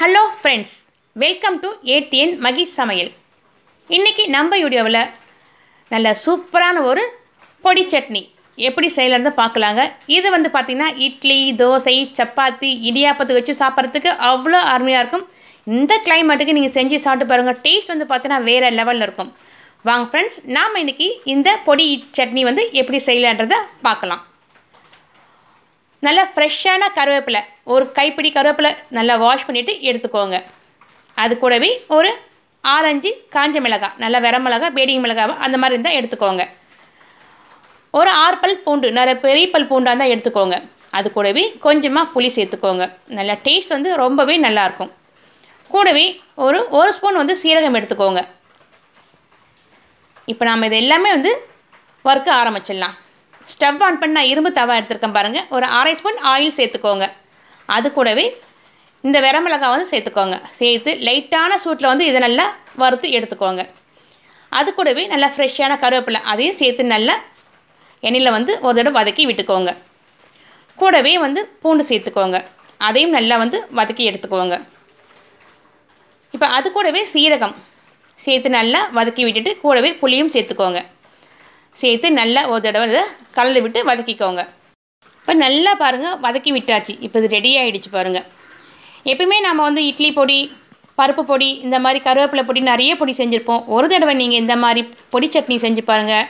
hello friends welcome to ADN Magi சமையல் இன்றைக்கி நம்ம வீடியோவில் நல்ல சூப்பரான ஒரு பொடி சட்னி எப்படி செய்யலான்னு பார்க்கலாங்க இது வந்து பார்த்திங்கன்னா இட்லி தோசை சப்பாத்தி இடியாப்பத்துக்கு வச்சு சாப்பிட்றதுக்கு அவ்வளோ அருமையாக இருக்கும் இந்த கிளைமேட்டுக்கு நீங்கள் செஞ்சு சாப்பிட்டு பாருங்கள் டேஸ்ட் வந்து பார்த்தீங்கன்னா வேறு லெவலில் இருக்கும் வாங்க ஃப்ரெண்ட்ஸ் நாம் இன்றைக்கி இந்த பொடி சட்னி வந்து எப்படி செய்யலான்றதை பார்க்கலாம் நல்லா ஃப்ரெஷ்ஷான கருவேப்பிலை ஒரு கைப்பிடி கருவேப்பிலை நல்லா வாஷ் பண்ணிவிட்டு எடுத்துக்கோங்க அது கூடவே ஒரு ஆரஞ்சு காஞ்ச மிளகாய் நல்லா வெற மிளகாய் பேடிங் மிளகாய் அந்த மாதிரி இருந்தால் எடுத்துக்கோங்க ஒரு ஆறு பூண்டு நிறைய பெரிய பல் பூண்டாக இருந்தால் எடுத்துக்கோங்க அது கூடவே கொஞ்சமாக புளி சேர்த்துக்கோங்க நல்லா டேஸ்ட் வந்து ரொம்பவே நல்லாயிருக்கும் கூடவே ஒரு ஒரு ஸ்பூன் வந்து சீரகம் எடுத்துக்கோங்க இப்போ நாம் இது எல்லாமே வந்து ஒர்க்கு ஆரம்பிச்சிடலாம் ஸ்டவ் ஆன் பண்ண இரும்பு தவா எடுத்துருக்கேன் பாருங்கள் ஒரு அரை ஸ்பூன் ஆயில் சேர்த்துக்கோங்க அது கூடவே இந்த விரமிளகாய் வந்து சேர்த்துக்கோங்க சேர்த்து லைட்டான சூட்டில் வந்து இதை நல்லா வறுத்து எடுத்துக்கோங்க அது கூடவே நல்லா ஃப்ரெஷ்ஷான கருவேப்பிலை அதையும் சேர்த்து நல்லா எண்ணெயில் வந்து ஒரு தடவை வதக்கி விட்டுக்கோங்க கூடவே வந்து பூண்டு சேர்த்துக்கோங்க அதையும் நல்லா வந்து வதக்கி எடுத்துக்கோங்க இப்போ அது கூடவே சீரகம் சேர்த்து நல்லா வதக்கி விட்டுட்டு கூடவே புளியும் சேர்த்துக்கோங்க சேர்த்து நல்லா ஒரு தடவை இதை கலந்து விட்டு வதக்கிக்கோங்க இப்போ நல்லா பாருங்கள் வதக்கி விட்டாச்சு இப்போ இது ரெடி ஆகிடுச்சு பாருங்கள் எப்பயுமே நம்ம வந்து இட்லி பொடி பருப்பு பொடி இந்த மாதிரி கருவேப்பிலை பொடி நிறைய பொடி செஞ்சுருப்போம் ஒரு தடவை நீங்கள் இந்த மாதிரி பொடி சட்னி செஞ்சு பாருங்கள்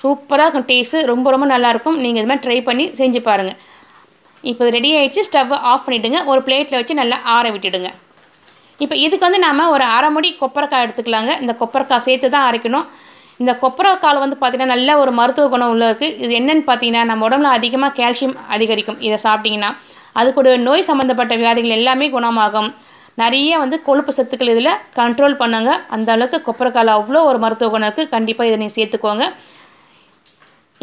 சூப்பராக இருக்கும் டேஸ்ட்டு ரொம்ப ரொம்ப நல்லாயிருக்கும் நீங்கள் இது மாதிரி ட்ரை பண்ணி செஞ்சு பாருங்கள் இப்போ ரெடி ஆகிடுச்சு ஸ்டவ்வை ஆஃப் பண்ணிவிடுங்க ஒரு பிளேட்டில் வச்சு நல்லா ஆற விட்டுடுங்க இப்போ இதுக்கு வந்து நாம் ஒரு அரை மொடி கொப்பரைக்காய் எடுத்துக்கலாங்க இந்த கொப்பரைக்காய் சேர்த்து தான் அரைக்கணும் இந்த கொப்பரக்கால் வந்து பார்த்திங்கன்னா நல்ல ஒரு மருத்துவ குணம் உள்ள இருக்குது இது என்னென்னு பார்த்தீங்கன்னா நம்ம உடம்புல அதிகமாக கால்சியம் அதிகரிக்கும் இதை சாப்பிட்டிங்கன்னா அது கூட நோய் சம்மந்தப்பட்ட வியாதிகள் எல்லாமே குணமாகும் நிறைய வந்து கொழுப்பு சத்துக்கள் இதில் கண்ட்ரோல் பண்ணுங்கள் அந்த அளவுக்கு கொப்பரைக்கால் அவ்வளோ ஒரு மருத்துவ குணம் இருக்குது கண்டிப்பாக இதை நீங்கள் சேர்த்துக்கோங்க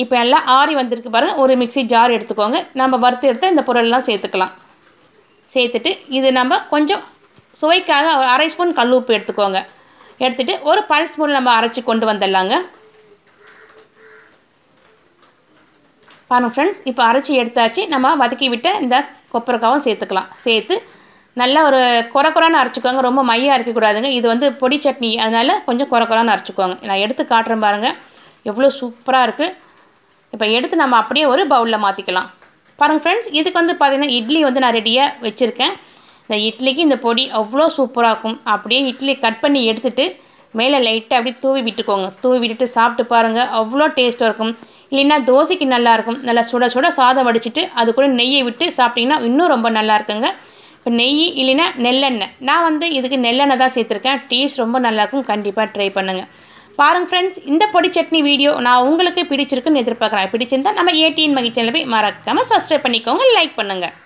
இப்போ எல்லாம் ஆறி வந்திருக்கு பாருங்கள் ஒரு மிக்சி ஜார் எடுத்துக்கோங்க நம்ம வறுத்து எடுத்தால் இந்த பொருளெல்லாம் சேர்த்துக்கலாம் சேர்த்துட்டு இது நம்ம கொஞ்சம் சுவைக்காக அரை ஸ்பூன் கல் உப்பு எடுத்துக்கோங்க எடுத்துகிட்டு ஒரு பல்ஸ் மூலம் நம்ம அரைச்சி கொண்டு வந்துடலாங்க பாருங்கள் ஃப்ரெண்ட்ஸ் இப்போ அரைச்சி எடுத்தாச்சு நம்ம வதக்கி விட்ட இந்த கொப்பரைக்காவும் சேர்த்துக்கலாம் சேர்த்து நல்லா ஒரு குறக்குறான்னு அரைச்சிக்கோங்க ரொம்ப மையாக அரைக்கக்கூடாதுங்க இது வந்து பொடி சட்னி அதனால் கொஞ்சம் குறக்குறான்னு அரைச்சிக்கோங்க நான் எடுத்து காட்டுறேன் பாருங்கள் எவ்வளோ சூப்பராக இருக்குது இப்போ எடுத்து நம்ம அப்படியே ஒரு பவுலில் மாற்றிக்கலாம் பாருங்கள் ஃப்ரெண்ட்ஸ் இதுக்கு வந்து பார்த்திங்கன்னா இட்லி வந்து நான் ரெடியாக வச்சுருக்கேன் இந்த இட்லிக்கு இந்த பொடி அவ்வளோ சூப்பராக இருக்கும் அப்படியே இட்லி கட் பண்ணி எடுத்துகிட்டு மேலே லைட்டாக அப்படியே தூவி விட்டுக்கோங்க தூவி விட்டுட்டு சாப்பிட்டு பாருங்கள் அவ்வளோ டேஸ்ட்டாக இருக்கும் இல்லைன்னா தோசைக்கு நல்லாயிருக்கும் நல்லா சுட சுட சாதம் வடிச்சிட்டு அது கூட நெய்யை விட்டு சாப்பிட்டிங்கன்னா இன்னும் ரொம்ப நல்லா இருக்குங்க இப்போ நெய் இல்லைன்னா நெல்லெண்ணெய் நான் வந்து இதுக்கு நெல்லெண்ணெய் தான் சேர்த்துருக்கேன் டேஸ்ட் ரொம்ப நல்லாயிருக்கும் கண்டிப்பாக ட்ரை பண்ணுங்கள் பாருங்கள் ஃப்ரெண்ட்ஸ் இந்த பொடி சட்னி வீடியோ நான் உங்களுக்கு பிடிச்சிருக்குன்னு எதிர்பார்க்குறேன் பிடிச்சிருந்தா நம்ம ஏடிஎன் மகிழ்ச்சியில் போய் மறக்காமல் சப்ஸ்கிரைப் பண்ணிக்கோங்க லைக் பண்ணுங்கள்